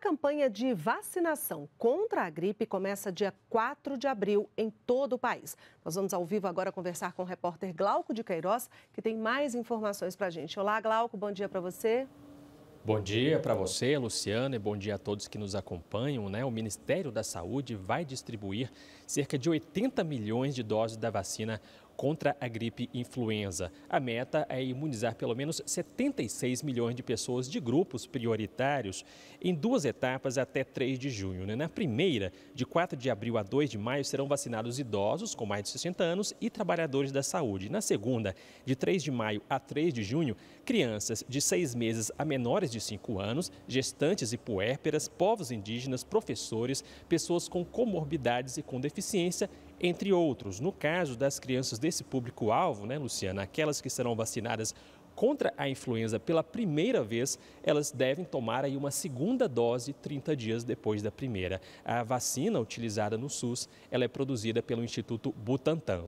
A campanha de vacinação contra a gripe começa dia 4 de abril em todo o país. Nós vamos ao vivo agora conversar com o repórter Glauco de Queiroz, que tem mais informações para a gente. Olá, Glauco, bom dia para você. Bom dia para você, Luciana, e bom dia a todos que nos acompanham. Né? O Ministério da Saúde vai distribuir cerca de 80 milhões de doses da vacina contra a gripe influenza. A meta é imunizar pelo menos 76 milhões de pessoas de grupos prioritários em duas etapas até 3 de junho. Né? Na primeira, de 4 de abril a 2 de maio, serão vacinados idosos com mais de 60 anos e trabalhadores da saúde. Na segunda, de 3 de maio a 3 de junho, crianças de 6 meses a menores de 5 anos, gestantes e puérperas, povos indígenas, professores, pessoas com comorbidades e com deficiência entre outros. No caso das crianças desse público-alvo, né, Luciana, aquelas que serão vacinadas contra a influenza pela primeira vez, elas devem tomar aí uma segunda dose 30 dias depois da primeira. A vacina utilizada no SUS, ela é produzida pelo Instituto Butantan.